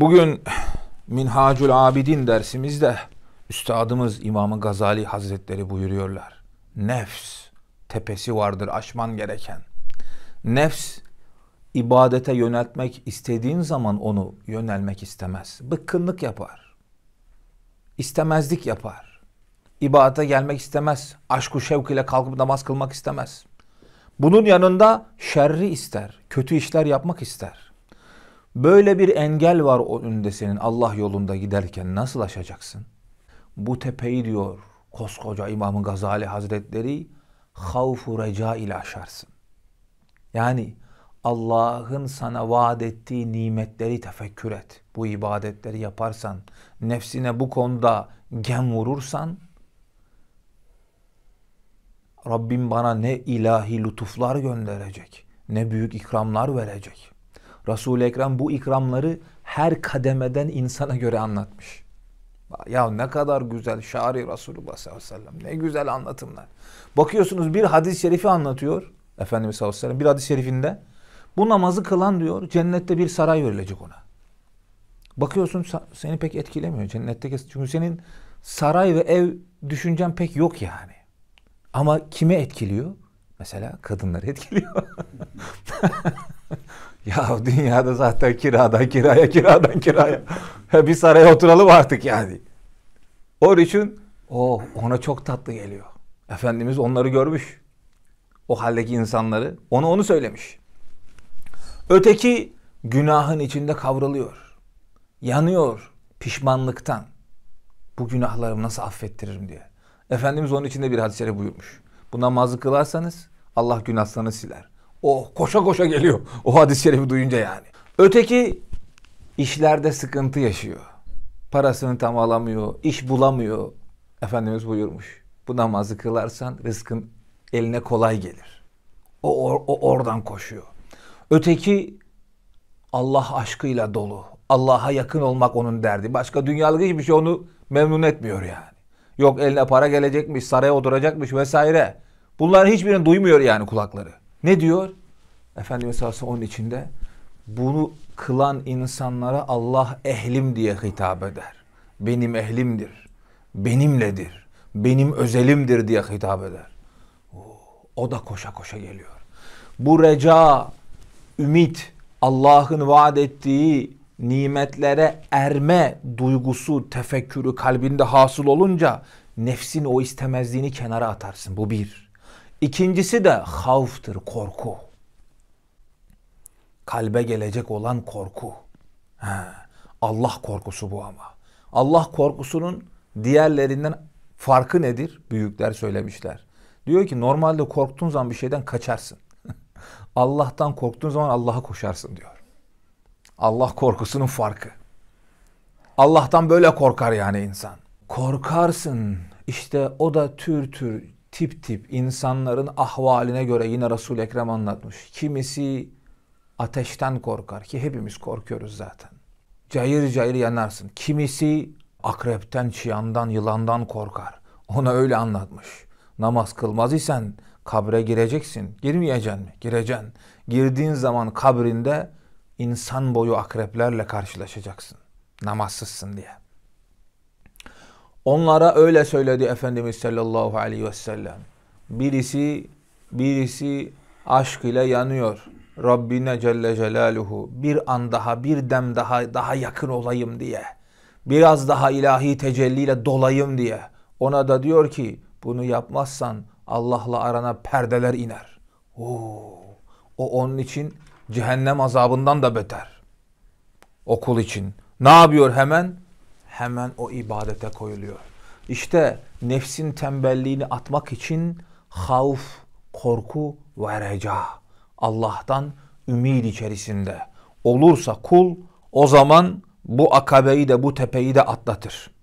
Bugün Minhacül Abidin dersimizde Üstadımız İmam Gazali Hazretleri buyuruyorlar. Nefs tepesi vardır aşman gereken. Nefs ibadete yöneltmek istediğin zaman onu yönelmek istemez. Bıkkınlık yapar. İstemezlik yapar. İbadete gelmek istemez. Aşku şevk ile kalkıp namaz kılmak istemez. Bunun yanında şerri ister. Kötü işler yapmak ister. Böyle bir engel var o önünde senin Allah yolunda giderken nasıl aşacaksın? Bu tepeyi diyor koskoca İmam Gazali Hazretleri havfu reca ile aşarsın. Yani Allah'ın sana vaat ettiği nimetleri tefekkür et. Bu ibadetleri yaparsan, nefsine bu konuda gem vurursan, Rabbim bana ne ilahi lütuflar gönderecek, ne büyük ikramlar verecek.'' Resul-i Ekrem bu ikramları her kademeden insana göre anlatmış. Ya ne kadar güzel şari Resulullah sallallahu aleyhi ve sellem. Ne güzel anlatımlar. Bakıyorsunuz bir hadis-i şerifi anlatıyor. Efendimiz sallallahu aleyhi ve sellem bir hadis-i şerifinde. Bu namazı kılan diyor cennette bir saray verilecek ona. Bakıyorsun seni pek etkilemiyor cennetteki. Çünkü senin saray ve ev düşüncen pek yok yani. Ama kime etkiliyor? Mesela kadınları etkiliyor. Ya dünyada zaten kiradan kiraya kiradan kiraya. bir saraya oturalım artık yani. O için o ona çok tatlı geliyor. Efendimiz onları görmüş. O haldeki insanları. Ona onu söylemiş. Öteki günahın içinde kavruluyor. Yanıyor pişmanlıktan. Bu günahlarımı nasıl affettiririm diye. Efendimiz onun içinde bir hadis-i şerif buyurmuş. Bu namazı kılarsanız Allah günahlarını siler. O koşa koşa geliyor. O hadis-i şerifi duyunca yani. Öteki işlerde sıkıntı yaşıyor. Parasını tam alamıyor, iş bulamıyor. Efendimiz buyurmuş. Bu namazı kılarsan rızkın eline kolay gelir. O, o, o oradan koşuyor. Öteki Allah aşkıyla dolu. Allah'a yakın olmak onun derdi. Başka dünyalık hiçbir şey onu memnun etmiyor yani. Yok eline para gelecekmiş, saraya oturacakmış vesaire. Bunların hiçbirini duymuyor yani kulakları. Ne diyor? Efendimiz Aleyhisselam onun içinde bunu kılan insanlara Allah ehlim diye hitap eder. Benim ehlimdir, benimledir, benim özelimdir diye hitap eder. O da koşa koşa geliyor. Bu reca, ümit, Allah'ın vaat ettiği nimetlere erme duygusu, tefekkürü kalbinde hasıl olunca nefsin o istemezliğini kenara atarsın. Bu bir. İkincisi de havftır, korku. Kalbe gelecek olan korku. He, Allah korkusu bu ama. Allah korkusunun diğerlerinden farkı nedir? Büyükler söylemişler. Diyor ki normalde korktuğun zaman bir şeyden kaçarsın. Allah'tan korktuğun zaman Allah'a koşarsın diyor. Allah korkusunun farkı. Allah'tan böyle korkar yani insan. Korkarsın. İşte o da tür tür tip tip insanların ahvaline göre yine Resul-i Ekrem anlatmış. Kimisi ateşten korkar ki hepimiz korkuyoruz zaten. Cayır cayır yanarsın. Kimisi akrepten, çıyandan, yılandan korkar. Ona öyle anlatmış. Namaz kılmaz isen kabre gireceksin. Girmeyeceksin mi? Gireceksin. Girdiğin zaman kabrinde insan boyu akreplerle karşılaşacaksın. Namazsızsın diye. Onlara öyle söyledi Efendimiz sallallahu aleyhi ve sellem. Birisi, birisi aşk ile yanıyor. Rabbine Celle Celaluhu bir an daha bir dem daha daha yakın olayım diye. Biraz daha ilahi tecelliyle dolayım diye. Ona da diyor ki bunu yapmazsan Allah'la arana perdeler iner. Oo, o onun için cehennem azabından da beter. Okul için. Ne yapıyor hemen? hemen o ibadete koyuluyor. İşte nefsin tembelliğini atmak için havf, korku ve reca. Allah'tan ümid içerisinde olursa kul o zaman bu akabeyi de bu tepeyi de atlatır.